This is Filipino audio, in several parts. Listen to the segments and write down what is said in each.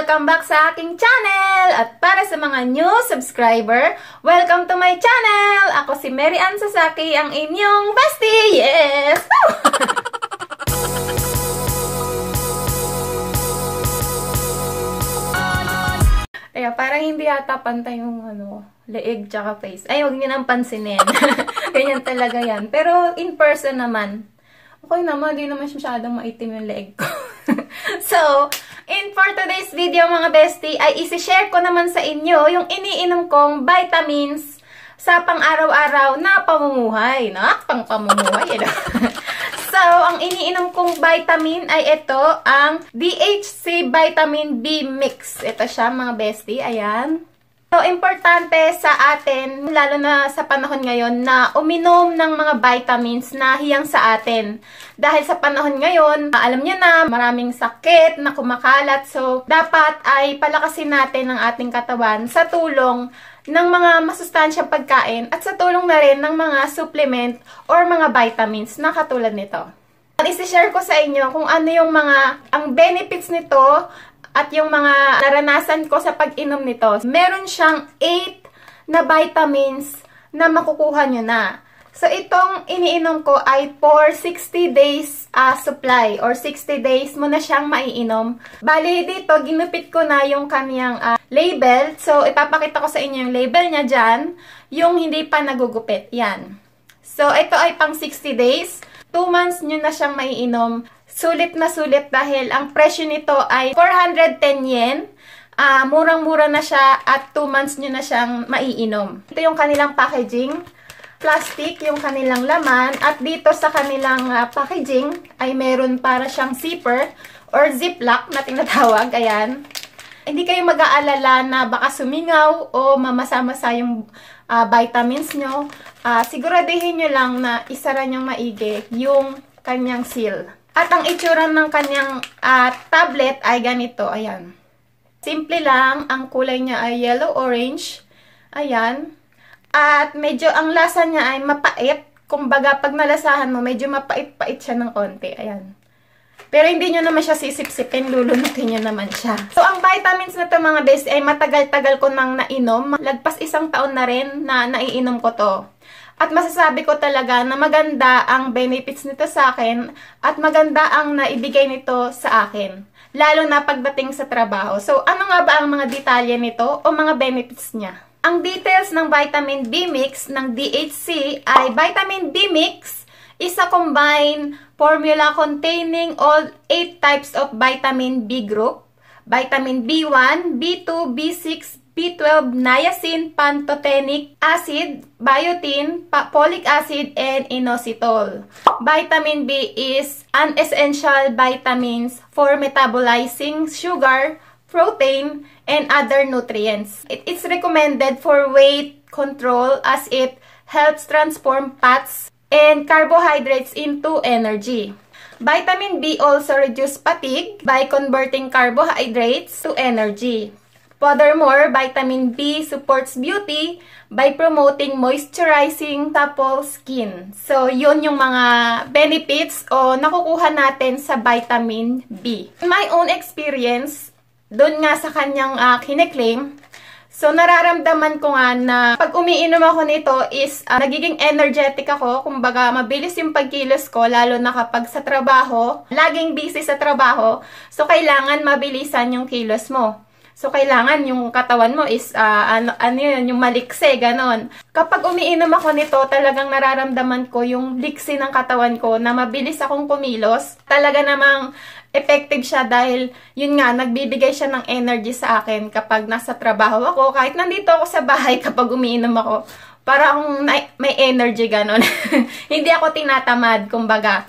Welcome back sa aking channel! At para sa mga new subscriber, welcome to my channel! Ako si Mary Ann Sasaki, ang inyong bestie! Yes! Kaya parang hindi yata pantay yung ano, leeg tsaka face. Ay, huwag niyo nang pansinin. Ganyan talaga yan. Pero in person naman, okay naman, hindi naman masyadong maitim yung leeg ko. so, And for today's video mga bestie, ay isi-share ko naman sa inyo yung iniinom kong vitamins sa pang-araw-araw na pamumuhay. Eh, no? Pang pamumuhay. You know? so, ang iniinom kong vitamin ay ito, ang DHC Vitamin B Mix. Ito siya mga bestie, ayan. So, importante sa atin, lalo na sa panahon ngayon, na uminom ng mga vitamins na hiyang sa atin. Dahil sa panahon ngayon, alam nyo na, maraming sakit na kumakalat. So, dapat ay palakasin natin ang ating katawan sa tulong ng mga masustansyang pagkain at sa tulong na rin ng mga supplement or mga vitamins na katulad nito. I-share ko sa inyo kung ano yung mga, ang benefits nito at yung mga naranasan ko sa pag-inom nito. Meron siyang 8 na vitamins na makukuha nyo na. So, itong iniinom ko ay for 60 days uh, supply or 60 days mo na siyang maiinom. Bali, dito, ginupit ko na yung kaniyang uh, label. So, ipapakita ko sa inyo yung label niya dyan, yung hindi pa nagugupit. Yan. So, ito ay pang 60 days. 2 months nyo na siyang maiinom. Sulit na sulit dahil ang presyo nito ay 410 yen. Uh, murang-mura na siya at 2 months nyo na siyang maiinom. Ito yung kanilang packaging. Plastic yung kanilang laman. At dito sa kanilang uh, packaging ay meron para siyang zipper or ziplock na tinatawag. Ayan hindi kayo mag-aalala na baka sumingaw o mamasa-masa yung uh, vitamins nyo, uh, siguraduhin nyo lang na isara nyong maigi yung kanyang seal. At ang itsura ng kanyang uh, tablet ay ganito. Ayan. Simple lang. Ang kulay niya ay yellow-orange. Ayan. At medyo ang lasa niya ay mapait. Kumbaga, pag nalasahan mo, medyo mapait-pait siya ng konti. Ayan. Pero hindi nyo naman siya sisip-sipin, lulunutin nyo naman siya. So, ang vitamins na to mga best ay matagal-tagal ko nang nainom. Lagpas isang taon na rin na naiinom ko to. At masasabi ko talaga na maganda ang benefits nito sa akin at maganda ang naibigay nito sa akin. Lalo na pagdating sa trabaho. So, ano nga ba ang mga detalye nito o mga benefits niya? Ang details ng vitamin B mix ng DHC ay vitamin B mix is a combined formula containing all 8 types of vitamin B group, vitamin B1, B2, B6, B12, niacin, pantothenic acid, biotin, folic acid, and inositol. Vitamin B is an essential vitamins for metabolizing sugar, protein, and other nutrients. It is recommended for weight control as it helps transform fats and carbohydrates into energy. Vitamin B also reduces fatigue by converting carbohydrates to energy. Furthermore, vitamin B supports beauty by promoting moisturizing supple skin. So, yun yung mga benefits o nakukuha natin sa vitamin B. In my own experience, doon nga sa kanyang uh, ah, kine So, nararamdaman ko nga na pag umiinom ako nito is uh, nagiging energetic ako. Kumbaga, mabilis yung pagkilos ko, lalo na kapag sa trabaho. Laging busy sa trabaho. So, kailangan mabilisan yung kilos mo. So, kailangan yung katawan mo is, uh, ano, ano yun, yung malikse, ganon. Kapag umiinom ako nito, talagang nararamdaman ko yung liksi ng katawan ko na mabilis akong kumilos. Talaga namang effective siya dahil, yun nga, nagbibigay siya ng energy sa akin kapag nasa trabaho ako. Kahit nandito ako sa bahay kapag umiinom ako, para akong may energy ganon. Hindi ako tinatamad, kumbaga.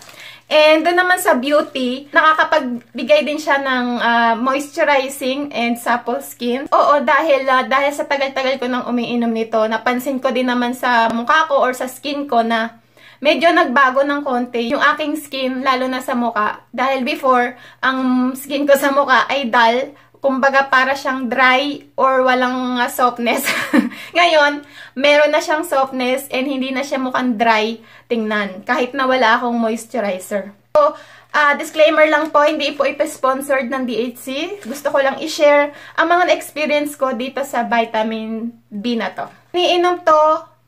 And doon naman sa beauty, nakakapagbigay din siya ng uh, moisturizing and supple skin. Oo, dahil, uh, dahil sa tagal-tagal ko nang umiinom nito, napansin ko din naman sa mukha ko or sa skin ko na medyo nagbago ng konti yung aking skin, lalo na sa mukha. Dahil before, ang skin ko sa mukha ay dull kumbaga para siyang dry or walang ah, softness. Ngayon, meron na siyang softness and hindi na siya mukhang dry tingnan kahit na wala akong moisturizer. So, uh, disclaimer lang po, hindi po ito sponsored ng DHC. Gusto ko lang i-share ang mga experience ko dito sa vitamin B na to. Niinom to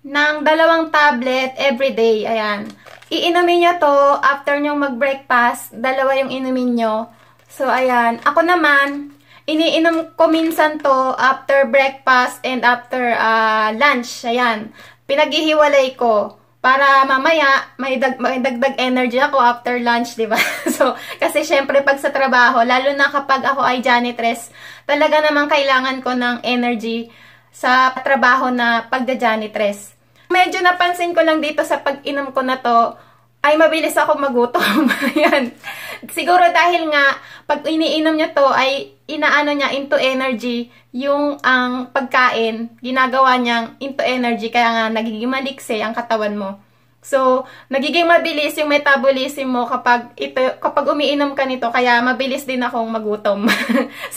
ng dalawang tablet every day. Ayan. Iinumin nyo to after nyong mag-breakfast. Dalawa yung inumin nyo. So, ayan. Ako naman, Iniinom ko minsan to after breakfast and after uh, lunch. Ayan. Pinaghihiwalay ko para mamaya may, dag may dagdag energy ako after lunch, 'di ba? so, kasi syempre pag sa trabaho, lalo na kapag ako ay janitress, talaga naman kailangan ko ng energy sa trabaho na pagda-janitress. Medyo napansin ko lang dito sa pag-inom ko na 'to, ay mabilis ako magutom. Ayan. Siguro dahil nga, pag iniinom niya to, ay inaano niya into energy yung ang pagkain, ginagawa niyang into energy, kaya nga nagiging maliksi ang katawan mo. So, nagiging mabilis yung metabolism mo kapag ito kapag umiinom ka nito kaya mabilis din akong magutom.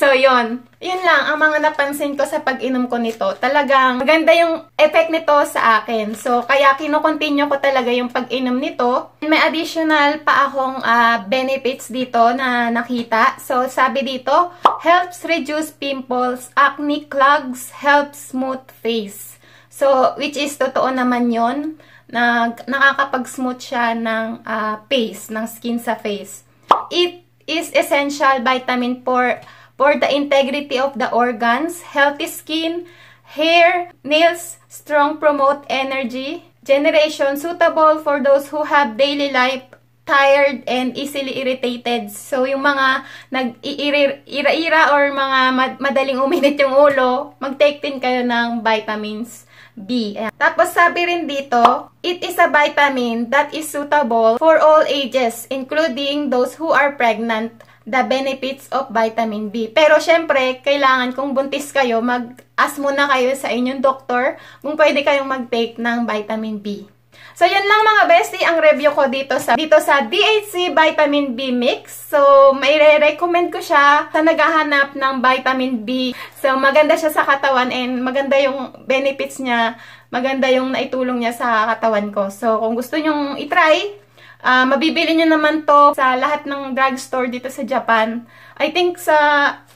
so, 'yon. 'Yun lang ang mga napansin ko sa pag-inom ko nito. Talagang maganda yung effect nito sa akin. So, kaya kino-continue ko talaga yung pag-inom nito. May additional pa akong uh, benefits dito na nakita. So, sabi dito, helps reduce pimples, acne clogs, helps smooth face. So, which is totoo naman 'yon nag, nakakapag-smooth siya ng uh, ah, face, ng skin sa face. It is essential vitamin for, for the integrity of the organs, healthy skin, hair, nails, strong promote energy, generation suitable for those who have daily life tired and easily irritated. So, yung mga nag-ira-ira or mga madaling uminit yung ulo, mag-take din kayo ng vitamins. B. Tapos sabi rin dito, it is a vitamin that is suitable for all ages, including those who are pregnant the benefits of vitamin B. Pero syempre, kailangan kung buntis kayo, mag-ask muna kayo sa inyong doktor kung pwede kayong mag-take ng vitamin B. So, yun lang mga bestie, ang review ko dito sa, dito sa DHC Vitamin B Mix. So, may re recommend ko siya sa naghahanap ng vitamin B. So, maganda siya sa katawan and maganda yung benefits niya. Maganda yung naitulong niya sa katawan ko. So, kung gusto nyong itry, Uh, mabibili nyo naman to sa lahat ng drugstore dito sa Japan. I think sa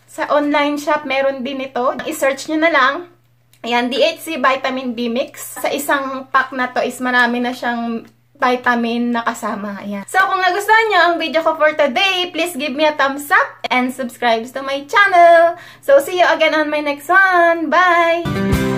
sa online shop meron din ito. I-search nyo na lang. Ayan, DHC Vitamin B Mix. Sa isang pack na to is marami na siyang vitamin na kasama. Ayan. So, kung nagustuhan nyo ang video ko for today, please give me a thumbs up and subscribe to my channel. So, see you again on my next one. Bye!